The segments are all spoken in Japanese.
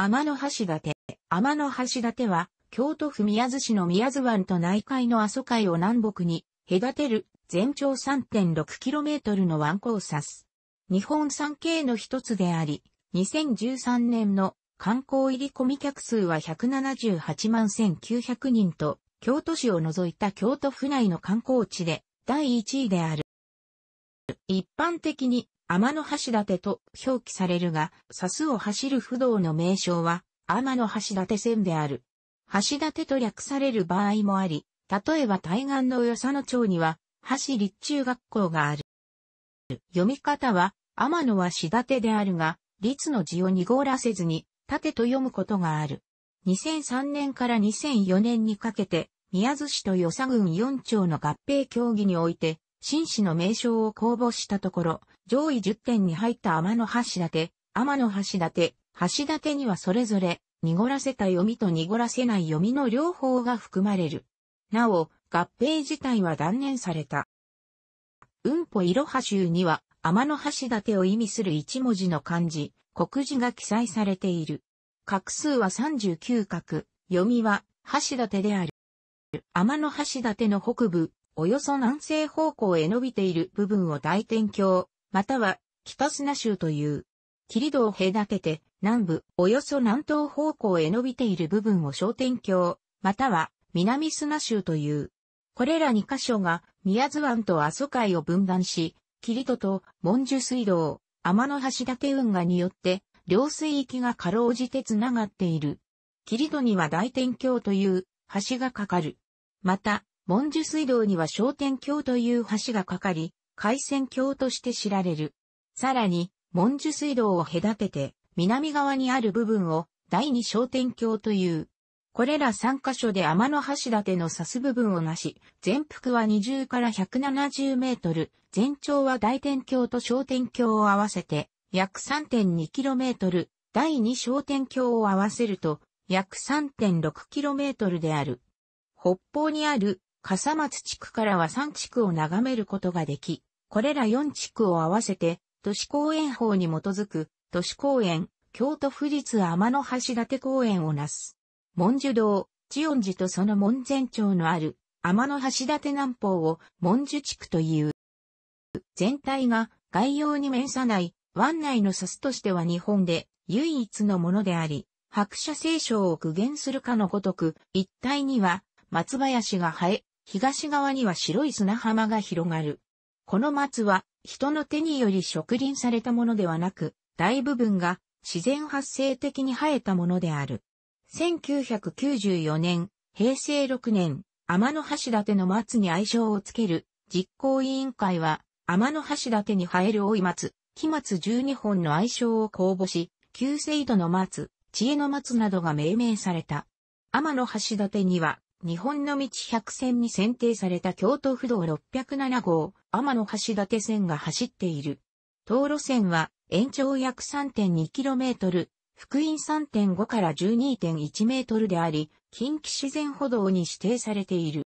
天の橋立。天の橋立は、京都府宮津市の宮津湾と内海の阿蘇海を南北に隔てる全長 3.6km の湾交差日本三景の一つであり、2013年の観光入り込み客数は178万1900人と、京都市を除いた京都府内の観光地で第1位である。一般的に天の橋立と表記されるが、サスを走る不動の名称は、天の橋立線である。橋立と略される場合もあり、例えば対岸の与佐野町には、橋立中学校がある。読み方は、天野はし立てであるが、立の字を濁らせずに、盾と読むことがある。2003年から2004年にかけて、宮津市と与佐郡4町の合併協議において、新市の名称を公募したところ、上位10点に入った天の橋立、天の橋立、橋立にはそれぞれ、濁らせた読みと濁らせない読みの両方が含まれる。なお、合併自体は断念された。うんぽいろは集には、天の橋立を意味する一文字の漢字、国字が記載されている。画数は39画、読みは、橋立である。天の橋立の北部、およそ南西方向へ伸びている部分を大天橋、または北砂州という。霧道を隔てて南部およそ南東方向へ伸びている部分を昇天橋、または南砂州という。これら2箇所が宮津湾と阿蘇海を分断し、霧戸と文殊水道、天の橋立運河によって両水域がかろうじて繋がっている。霧戸には大天橋という橋がかかる。また、文殊水道には商天橋という橋がかかり、海鮮橋として知られる。さらに、文殊水道を隔てて、南側にある部分を第二商店橋という。これら3箇所で天の橋立の指す部分をなし、全幅は20から170メートル、全長は大天橋と商店橋を合わせて、約3 2トル、第二商店橋を合わせると、約3 6トルである。北方にある笠松地区からは三地区を眺めることができ、これら4地区を合わせて、都市公園法に基づく、都市公園、京都府立天の橋立公園をなす。文殊堂、千音寺とその門前町のある、天の橋立南方を文殊地区という。全体が概要に面さない湾内のサスとしては日本で唯一のものであり、白車聖書を具現するかのごとく、一帯には松林が生え、東側には白い砂浜が広がる。この松は人の手により植林されたものではなく、大部分が自然発生的に生えたものである。1994年、平成6年、天の橋立の松に愛称をつける実行委員会は、天の橋立に生える老松、木松12本の愛称を公募し、旧制度の松、知恵の松などが命名された。天の橋立には日本の道百選線に選定された京都府道607号、天野橋立線が走っている。東路線は延長約 3.2km、福音3.5から12.1メートルであり、近畿自然歩道に指定されている。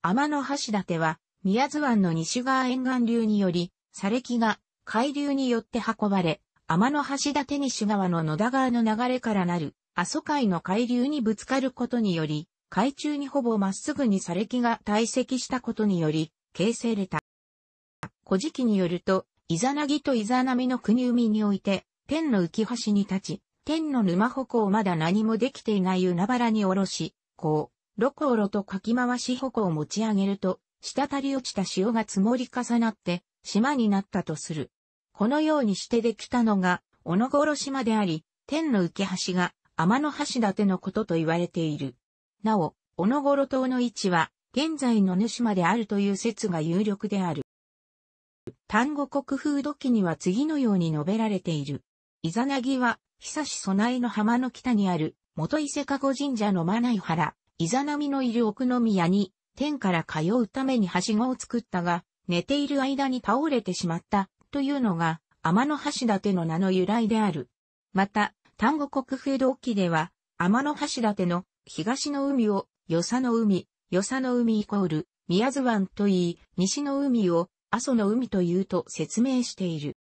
天野橋立は宮津湾の西側沿岸流により、砂礫が海流によって運ばれ、天橋立西側の野田川の流れからなる、阿蘇海の海流にぶつかることにより、海中にほぼまっすぐに砂礫が堆積したことにより、形成れた。古事記によると、イザナギとイザナミの国海において、天の浮き橋に立ち、天の沼鉾をまだ何もできていない海原に下ろし、こう、ロコろとかき回し鉾を持ち上げると、滴り落ちた潮が積もり重なって、島になったとする。このようにしてできたのが、小野殺島であり、天の浮き橋が天の橋立てのことと言われている。なお、小野頃島の位置は、現在の主まであるという説が有力である。丹後国風土記には次のように述べられている。イザナギは、久し備えの浜の北にある、元伊勢加護神社のマ内原、イザナミのいる奥宮に、天から通うためにはしごを作ったが、寝ている間に倒れてしまった、というのが、天の橋立の名の由来である。また、丹後国風土記では、天の橋立の東の海を、与謝の海、与謝の海イコール、宮津湾といい、西の海を、阿蘇の海と言うと説明している。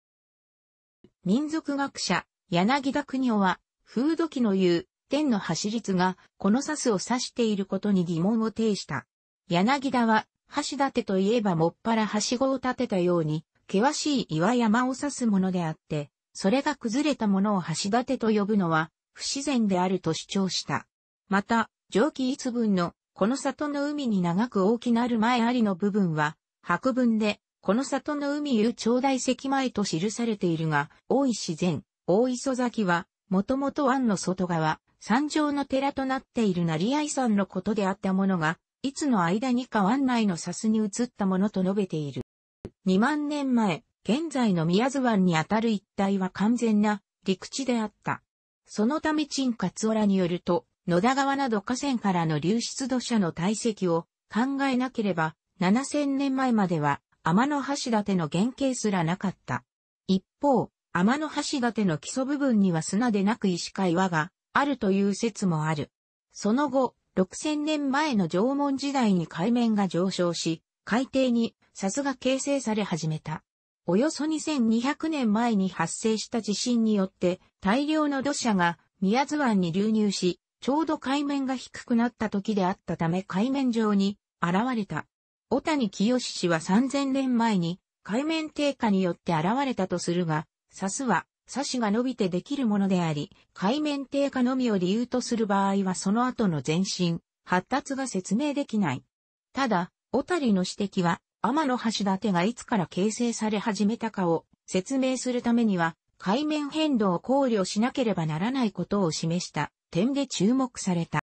民族学者、柳田国夫は、風土記の言う、天の走りが、このサスを指していることに疑問を呈した。柳田は、橋立てといえばもっぱらはしごを立てたように、険しい岩山を指すものであって、それが崩れたものを橋立てと呼ぶのは、不自然であると主張した。また、上記一文の、この里の海に長く大きなる前ありの部分は、白文で、この里の海有頂大石前と記されているが、大石前、大磯崎は、もともと湾の外側、山上の寺となっている成合山のことであったものが、いつの間にか湾内の砂に移ったものと述べている。2万年前、現在の宮津湾にあたる一帯は完全な陸地であった。そのため陳勝浦によると、野田川など河川からの流出土砂の堆積を考えなければ、7000年前までは天の橋立の原型すらなかった。一方、天の橋立の基礎部分には砂でなく石か岩があるという説もある。その後、6000年前の縄文時代に海面が上昇し、海底に砂が形成され始めた。およそ2200年前に発生した地震によって大量の土砂が宮津湾に流入し、ちょうど海面が低くなった時であったため海面上に現れた。小谷清氏は3000年前に海面低下によって現れたとするが、サスは、サシが伸びてできるものであり、海面低下のみを理由とする場合はその後の前進、発達が説明できない。ただ、小谷の指摘は、天の橋立がいつから形成され始めたかを説明するためには、海面変動を考慮しなければならないことを示した。点で注目された。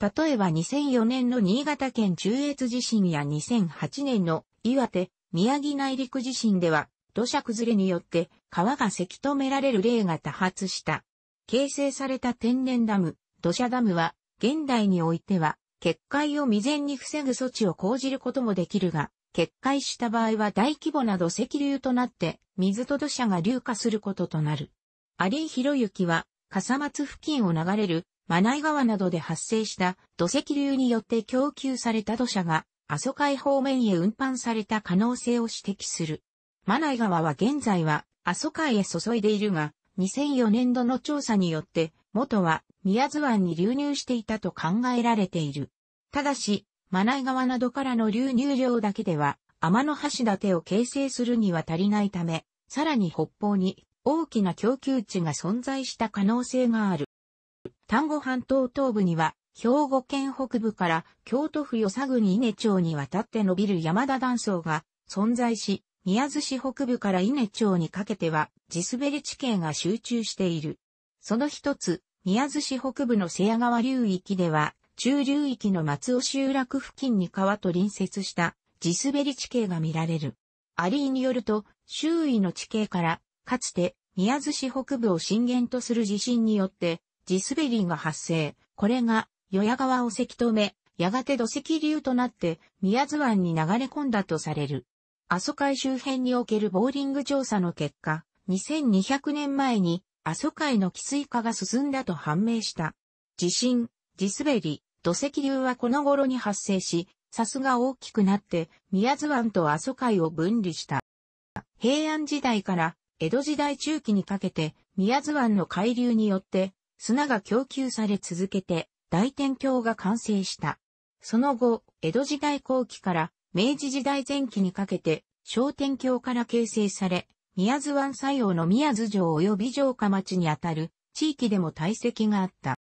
例えば2004年の新潟県中越地震や2008年の岩手、宮城内陸地震では土砂崩れによって川がせき止められる例が多発した。形成された天然ダム、土砂ダムは現代においては決壊を未然に防ぐ措置を講じることもできるが、決壊した場合は大規模な土石流となって水と土砂が流下することとなる。有井博之は笠松付近を流れる、マナイ川などで発生した土石流によって供給された土砂が、阿蘇海方面へ運搬された可能性を指摘する。マナイ川は現在は阿蘇海へ注いでいるが、2004年度の調査によって、元は宮津湾に流入していたと考えられている。ただし、マナイ川などからの流入量だけでは、天の橋立を形成するには足りないため、さらに北方に大きな供給地が存在した可能性がある。丹後半島東部には、兵庫県北部から京都府与佐郡稲町に渡って伸びる山田断層が存在し、宮津市北部から稲町にかけては地滑り地形が集中している。その一つ、宮津市北部の瀬谷川流域では、中流域の松尾集落付近に川と隣接した地滑り地形が見られる。アリーによると、周囲の地形からかつて、宮津市北部を震源とする地震によって、地滑りが発生。これが、与野川をせき止め、やがて土石流となって、宮津湾に流れ込んだとされる。阿蘇海周辺におけるボーリング調査の結果、2200年前に阿蘇海の汽水化が進んだと判明した。地震、地滑り、土石流はこの頃に発生し、さすが大きくなって宮津湾と阿蘇海を分離した。平安時代から江戸時代中期にかけて、宮津湾の海流によって、砂が供給され続けて、大天橋が完成した。その後、江戸時代後期から明治時代前期にかけて、小天橋から形成され、宮津湾西洋の宮津城及び城下町にあたる地域でも堆積があった。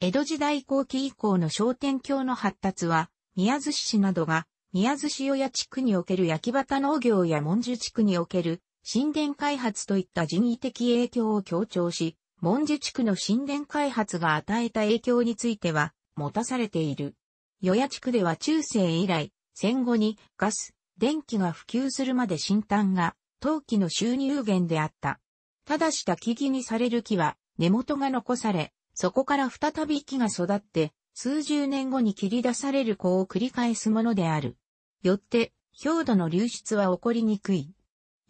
江戸時代後期以降の小天橋の発達は、宮津市などが宮津塩屋地区における焼き畑農業や文殊地区における神殿開発といった人為的影響を強調し、文字地区の神殿開発が与えた影響については、持たされている。与野地区では中世以来、戦後にガス、電気が普及するまで新炭が、陶器の収入源であった。ただした木々にされる木は、根元が残され、そこから再び木が育って、数十年後に切り出される子を繰り返すものである。よって、表土の流出は起こりにくい。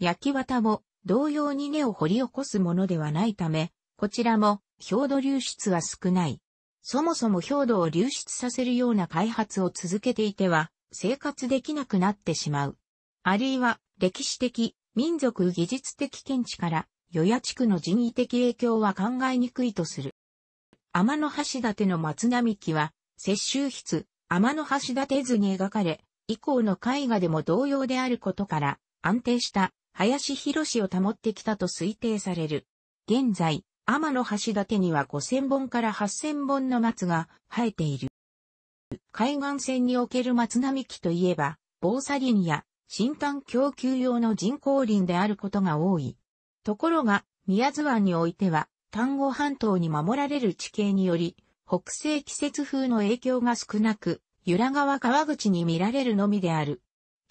焼き綿も同様に根を掘り起こすものではないため、こちらも表土流出は少ない。そもそも表土を流出させるような開発を続けていては、生活できなくなってしまう。あるいは、歴史的、民族技術的見地から、与野地区の人為的影響は考えにくいとする。天の橋立の松並木は、雪舟筆、天の橋立図に描かれ、以降の絵画でも同様であることから、安定した林博士を保ってきたと推定される。現在、天の橋立には5000本から8000本の松が生えている。海岸線における松並木といえば、防砂林や新幹供給用の人工林であることが多い。ところが、宮津湾においては、丹後半島に守られる地形により、北西季節風の影響が少なく、由良川川口に見られるのみである。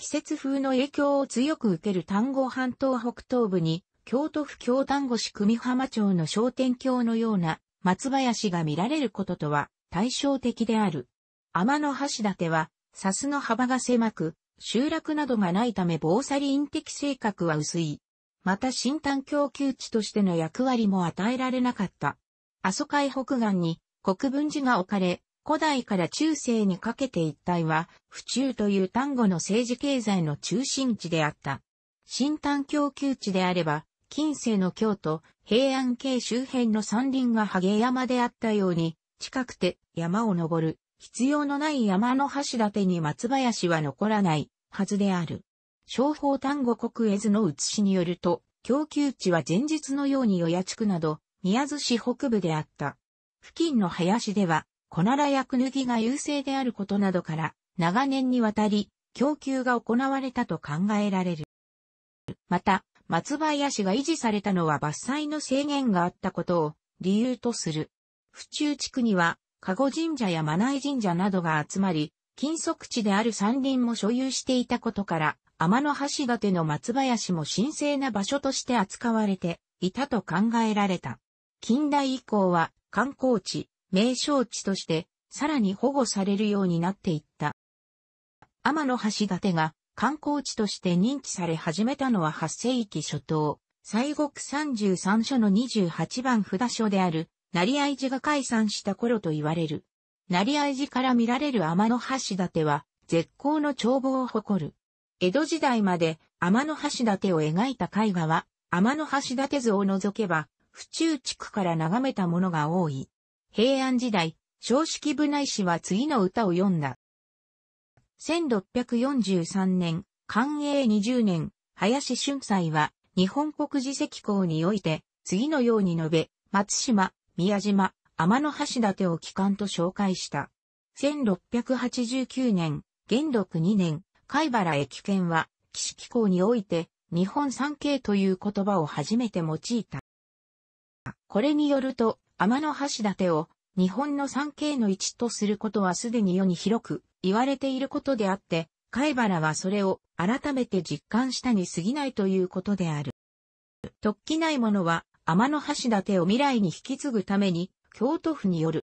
季節風の影響を強く受ける丹後半島北東部に、京都府京丹後市久美浜町の商店橋のような松林が見られることとは対照的である。天の橋立は、笹の幅が狭く、集落などがないため防砂林的性格は薄い。また新丹供給地としての役割も与えられなかった。阿蘇海北岸に国分寺が置かれ、古代から中世にかけて一帯は、府中という単語の政治経済の中心地であった。新丹供給地であれば、近世の京都、平安京周辺の山林が萩山であったように、近くて山を登る、必要のない山の橋立に松林は残らないはずである。商法単語国絵図の写しによると、供給地は前日のように与野地区など、宮津市北部であった。付近の林では、小ならやクヌギが優勢であることなどから、長年にわたり、供給が行われたと考えられる。また、松林が維持されたのは伐採の制限があったことを理由とする。府中地区には、加護神社やマナイ神社などが集まり、禁足地である山林も所有していたことから、天の橋立の松林も神聖な場所として扱われていたと考えられた。近代以降は観光地、名勝地としてさらに保護されるようになっていった。天橋立が観光地として認知され始めたのは8世紀初頭、西国33所の28番札所である、成合寺が解散した頃と言われる。成合寺から見られる天橋立は、絶好の眺望を誇る。江戸時代まで天橋立を描いた絵画は、天橋立図を除けば、府中地区から眺めたものが多い。平安時代、正式部内史は次の歌を詠んだ。1643年、寛永20年、林春斎は、日本国自石公において、次のように述べ、松島、宮島、天の橋立を機関と紹介した。1689年、元禄2年、貝原駅県は、岸紀校において、日本三景という言葉を初めて用いた。これによると、天の橋立を日本の三景の一とすることはすでに世に広く言われていることであって、貝原はそれを改めて実感したに過ぎないということである。突起ないものは天の橋立を未来に引き継ぐために京都府による。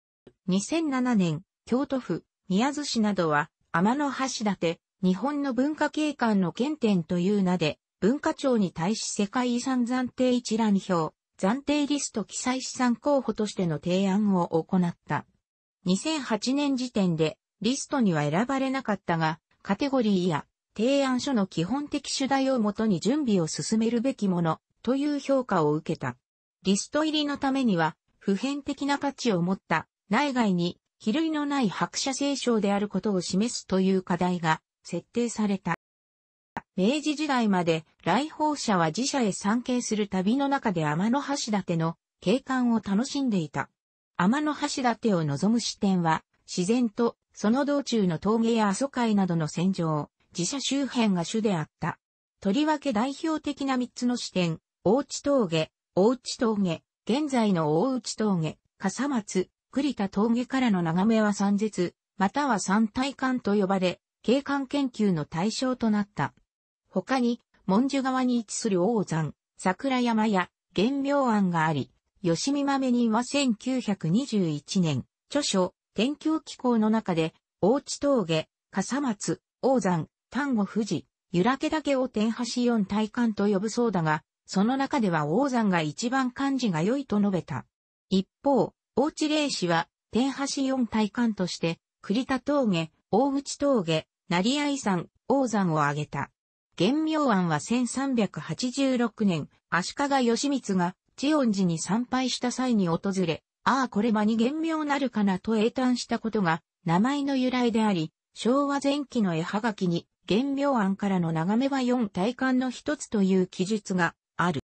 2007年、京都府、宮津市などは天の橋立、日本の文化景観の原点という名で、文化庁に対し世界遺産暫定一覧表、暫定リスト記載資産候補としての提案を行った。2008年時点でリストには選ばれなかったが、カテゴリーや提案書の基本的主題をもとに準備を進めるべきものという評価を受けた。リスト入りのためには普遍的な価値を持った内外に比類のない白写聖書であることを示すという課題が設定された。明治時代まで来訪者は自社へ参詣する旅の中で天の橋立の景観を楽しんでいた。天の橋立を望む視点は、自然とその道中の峠や阿蘇海などの戦場、自社周辺が主であった。とりわけ代表的な三つの視点、大内峠、大内峠、現在の大内峠、笠松、栗田峠からの眺めは三絶、または三体観と呼ばれ、景観研究の対象となった。他に、文殊川に位置する王山、桜山や、玄妙庵があり、吉見豆人は1921年、著書、天境気候の中で、大地峠、笠松、王山、丹後富士、揺らけ岳を天橋四大館と呼ぶそうだが、その中では王山が一番漢字が良いと述べた。一方、大地霊氏は、天橋四大館として、栗田峠、大口峠、成合山、王山を挙げた。玄明庵は1386年、足利義満が、千音寺に参拝した際に訪れ、ああこれ間に玄明なるかなと英嘆したことが、名前の由来であり、昭和前期の絵はがきに、玄明庵からの眺めは4体感の一つという記述がある。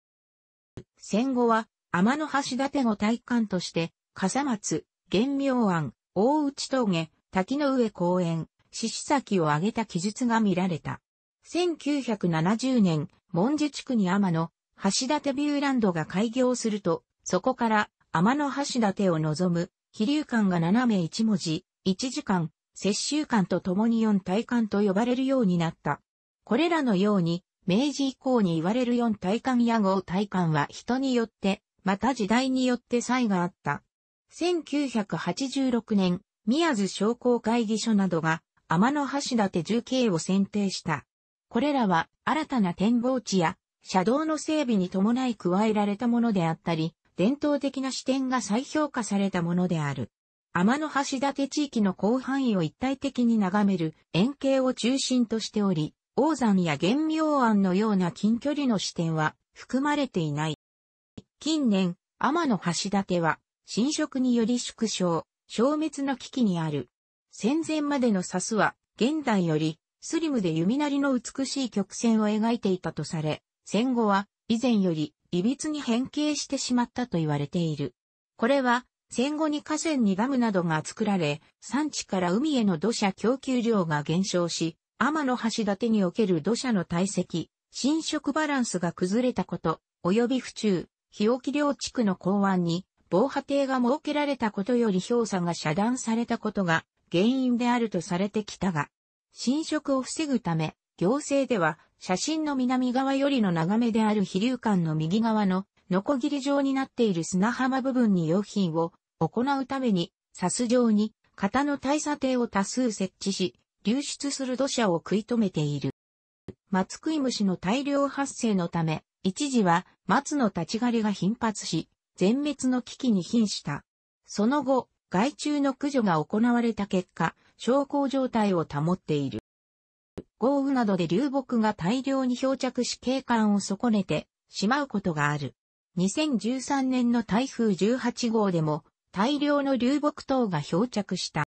戦後は、天の橋立の体感として、笠松、玄明庵、大内峠、滝の上公園、獅子崎を挙げた記述が見られた。1970年、門司地区に天野、橋立ビューランドが開業すると、そこから天野橋立を望む、飛流館が斜め1文字、1時間、接収館と共に4体館と呼ばれるようになった。これらのように、明治以降に言われる4体館や5体館は人によって、また時代によって差異があった。1986年、宮津商工会議所などが、天の橋立重慶を選定した。これらは新たな展望地や車道の整備に伴い加えられたものであったり、伝統的な視点が再評価されたものである。天の橋立地域の広範囲を一体的に眺める円形を中心としており、王山や玄妙庵のような近距離の視点は含まれていない。近年、天の橋立は侵食により縮小、消滅の危機にある。戦前までのサスは現代よりスリムで弓なりの美しい曲線を描いていたとされ、戦後は以前より歪に変形してしまったと言われている。これは戦後に河川にダムなどが作られ、産地から海への土砂供給量が減少し、天の橋立における土砂の堆積、侵食バランスが崩れたこと、及び府中、日置領地区の港湾に防波堤が設けられたことより氷砂が遮断されたことが原因であるとされてきたが、侵食を防ぐため、行政では写真の南側よりの眺めである飛龍館の右側のノコギリ状になっている砂浜部分に用品を行うために、サス状に型の大査定を多数設置し、流出する土砂を食い止めている。松食い虫の大量発生のため、一時は松の立ち枯れが頻発し、全滅の危機に瀕した。その後、害虫の駆除が行われた結果、昇降状態を保っている。豪雨などで流木が大量に漂着し景観を損ねてしまうことがある。2013年の台風18号でも大量の流木等が漂着した。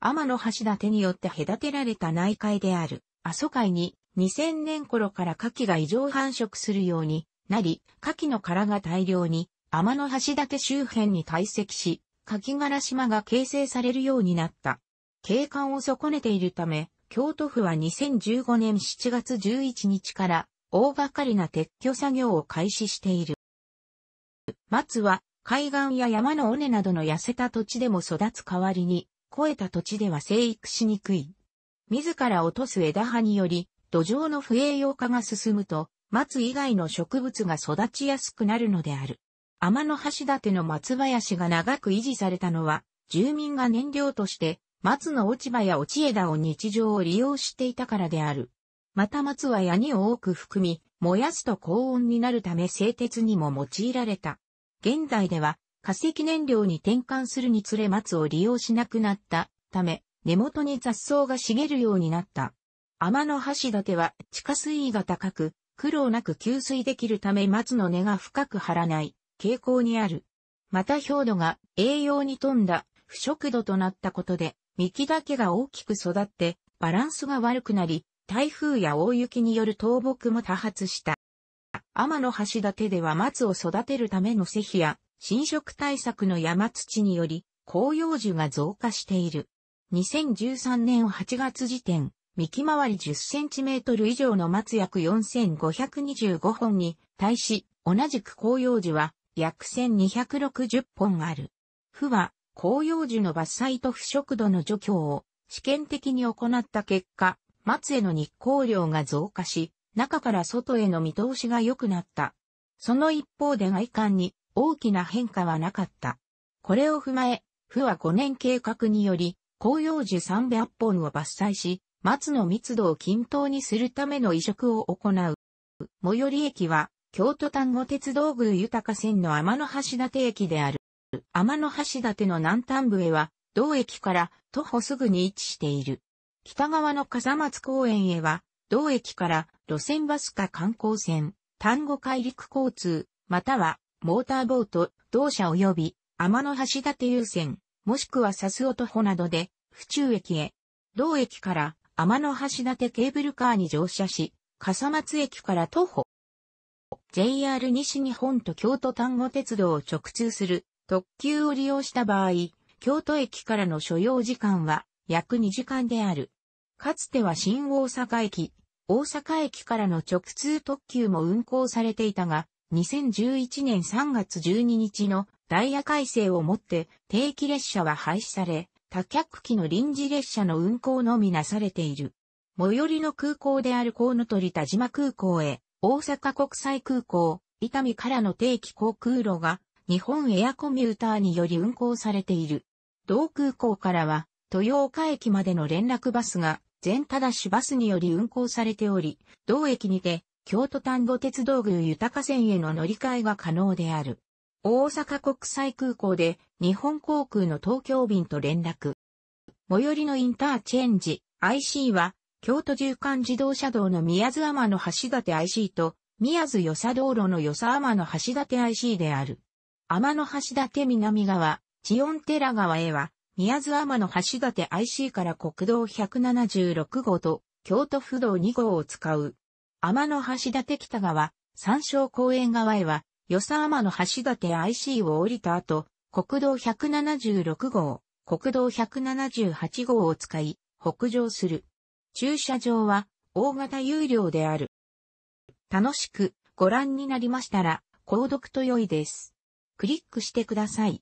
天の橋立によって隔てられた内海である阿蘇海に2000年頃から牡蠣が異常繁殖するようになり、牡蠣の殻が大量に天の橋立周辺に堆積し、牡蠣殻島が形成されるようになった。景観を損ねているため、京都府は2015年7月11日から大掛かりな撤去作業を開始している。松は海岸や山の尾根などの痩せた土地でも育つ代わりに、肥えた土地では生育しにくい。自ら落とす枝葉により、土壌の不栄養化が進むと、松以外の植物が育ちやすくなるのである。天の橋立の松林が長く維持されたのは、住民が燃料として松の落ち葉や落ち枝を日常を利用していたからである。また松は闇を多く含み、燃やすと高温になるため製鉄にも用いられた。現在では化石燃料に転換するにつれ松を利用しなくなったため、根元に雑草が茂るようになった。天の橋立は地下水位が高く、苦労なく吸水できるため松の根が深く張らない傾向にある。また氷土が栄養に富んだ不食土となったことで幹だけが大きく育って、バランスが悪くなり、台風や大雪による倒木も多発した。天の橋立では松を育てるための施肥や侵食対策の山土により紅葉樹が増加している。2013年8月時点、幹回り10センチメートル以上の松約4525本に対し、同じく紅葉樹は約1260本ある。は広葉樹の伐採と腐食土の除去を試験的に行った結果、松への日光量が増加し、中から外への見通しが良くなった。その一方で外観に大きな変化はなかった。これを踏まえ、府は5年計画により、広葉樹300本を伐採し、松の密度を均等にするための移植を行う。最寄り駅は、京都丹後鉄道宮豊線の天橋立駅である。天の橋立の南端部へは、同駅から徒歩すぐに位置している。北側の笠松公園へは、同駅から路線バスか観光船、単語海陸交通、またはモーターボート、同社及び天の橋立優先、もしくはサスオ徒歩などで、府中駅へ。同駅から天の橋立ケーブルカーに乗車し、笠松駅から徒歩。JR 西日本と京都丹後鉄道を直通する特急を利用した場合、京都駅からの所要時間は約2時間である。かつては新大阪駅、大阪駅からの直通特急も運行されていたが、2011年3月12日のダイヤ改正をもって定期列車は廃止され、多客機の臨時列車の運行のみなされている。最寄りの空港であるコウノトリ田島空港へ、大阪国際空港、伊丹からの定期航空路が日本エアコミューターにより運行されている。同空港からは、豊岡駅までの連絡バスが、全ただしバスにより運行されており、同駅にて、京都丹後鉄道具豊線への乗り換えが可能である。大阪国際空港で、日本航空の東京便と連絡。最寄りのインターチェンジ、IC は、京都縦貫自動車道の宮津天の橋立 IC と、宮津与佐道路の与佐天の橋立 IC である。天の橋立南側、千温寺川へは、宮津天の橋立 IC から国道176号と京都府道2号を使う。天の橋立北側、山椒公園側へは、与謝天の橋立 IC を降りた後、国道176号、国道178号を使い、北上する。駐車場は、大型有料である。楽しくご覧になりましたら、購読と良いです。クリックしてください。